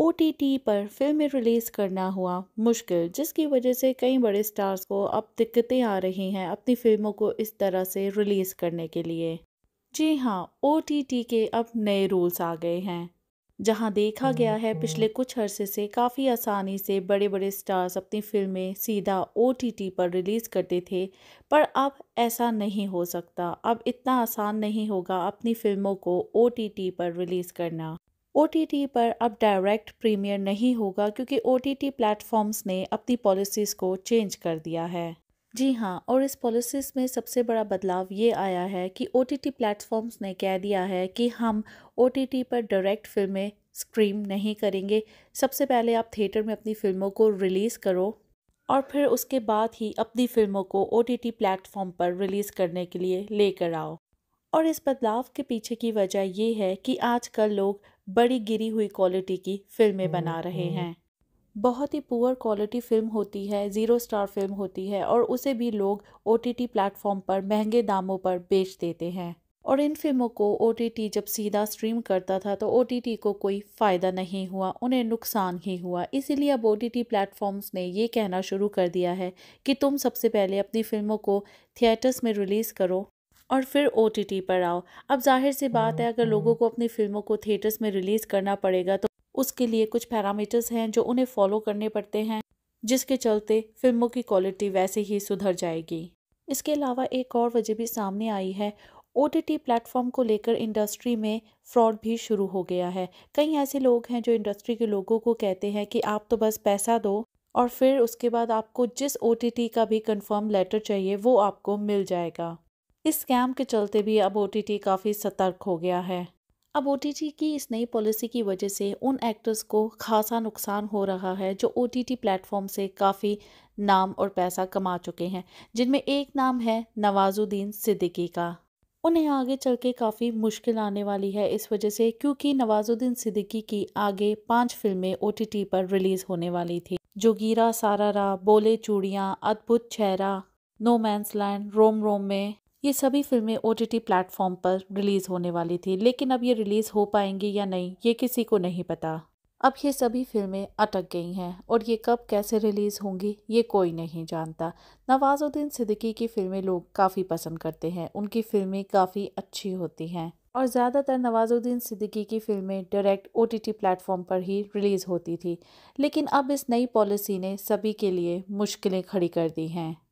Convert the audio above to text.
ओ पर फिल्में रिलीज़ करना हुआ मुश्किल जिसकी वजह से कई बड़े स्टार्स को अब दिक्कतें आ रही हैं अपनी फिल्मों को इस तरह से रिलीज़ करने के लिए जी हाँ ओ के अब नए रूल्स आ गए हैं जहाँ देखा गया है पिछले कुछ अरसे से काफ़ी आसानी से बड़े बड़े स्टार्स अपनी फिल्में सीधा ओ पर रिलीज़ करते थे पर अब ऐसा नहीं हो सकता अब इतना आसान नहीं होगा अपनी फिल्मों को ओ पर रिलीज़ करना ओ पर अब डायरेक्ट प्रीमियर नहीं होगा क्योंकि ओ टी प्लेटफॉर्म्स ने अपनी पॉलिसीज़ को चेंज कर दिया है जी हाँ और इस पॉलिसीज़ में सबसे बड़ा बदलाव ये आया है कि ओ टी प्लेटफॉर्म्स ने कह दिया है कि हम ओ पर डायरेक्ट फिल्में स्ट्रीम नहीं करेंगे सबसे पहले आप थिएटर में अपनी फिल्मों को रिलीज़ करो और फिर उसके बाद ही अपनी फिल्मों को ओ टी प्लेटफॉर्म पर रिलीज़ करने के लिए लेकर आओ और इस बदलाव के पीछे की वजह ये है कि आजकल लोग बड़ी गिरी हुई क्वालिटी की फिल्में हम्म, बना रहे हम्म। हैं बहुत ही पुअर क्वालिटी फिल्म होती है ज़ीरो स्टार फिल्म होती है और उसे भी लोग ओ टी टी प्लेटफॉर्म पर महंगे दामों पर बेच देते हैं और इन फिल्मों को ओ टी टी जब सीधा स्ट्रीम करता था तो ओ टी टी को कोई फ़ायदा नहीं हुआ उन्हें नुकसान ही हुआ इसीलिए अब ओ टी टी प्लेटफॉर्म्स ने ये कहना शुरू कर दिया है कि तुम सबसे पहले अपनी फिल्मों को थिएटर्स में रिलीज़ करो और फिर ओ पर आओ अब जाहिर सी बात है अगर लोगों को अपनी फिल्मों को थिएटर्स में रिलीज़ करना पड़ेगा तो उसके लिए कुछ पैरामीटर्स हैं जो उन्हें फॉलो करने पड़ते हैं जिसके चलते फिल्मों की क्वालिटी वैसे ही सुधर जाएगी इसके अलावा एक और वजह भी सामने आई है ओ टी प्लेटफॉर्म को लेकर इंडस्ट्री में फ्रॉड भी शुरू हो गया है कई ऐसे लोग हैं जो इंडस्ट्री के लोगों को कहते हैं कि आप तो बस पैसा दो और फिर उसके बाद आपको जिस ओ का भी कंफर्म लेटर चाहिए वो आपको मिल जाएगा इस स्कैम के चलते भी अब ओ काफ़ी सतर्क हो गया है अब ओ की इस नई पॉलिसी की वजह से उन एक्टर्स को खासा नुकसान हो रहा है जो ओ टी प्लेटफॉर्म से काफ़ी नाम और पैसा कमा चुके हैं जिनमें एक नाम है नवाजुद्दीन सिद्दीकी का उन्हें आगे चल के काफ़ी मुश्किल आने वाली है इस वजह से क्योंकि नवाजुद्दीन सिद्दीकी की आगे पांच फिल्में ओ पर रिलीज़ होने वाली थी जोगीरा सारा रा बोले चूड़ियाँ अद्भुत चेहरा no man's land Rom Rom Mein ये सभी फिल्में ओ टी टी प्लेटफॉर्म पर रिलीज़ होने वाली थी लेकिन अब ये रिलीज़ हो पाएंगी या नहीं ये किसी को नहीं पता अब ये सभी फिल्में अटक गई हैं और ये कब कैसे रिलीज़ होंगी ये कोई नहीं जानता नवाज़ुद्दीन सिद्दीकी की फ़िल्में लोग काफ़ी पसंद करते हैं उनकी फ़िल्में काफ़ी अच्छी होती हैं और ज़्यादातर नवाज़ुद्दीन सिद्दीकी की फ़िल्में डायरेक्ट ओ टी प्लेटफॉर्म पर ही रिलीज़ होती थी लेकिन अब इस नई पॉलिसी ने सभी के लिए मुश्किलें खड़ी कर दी हैं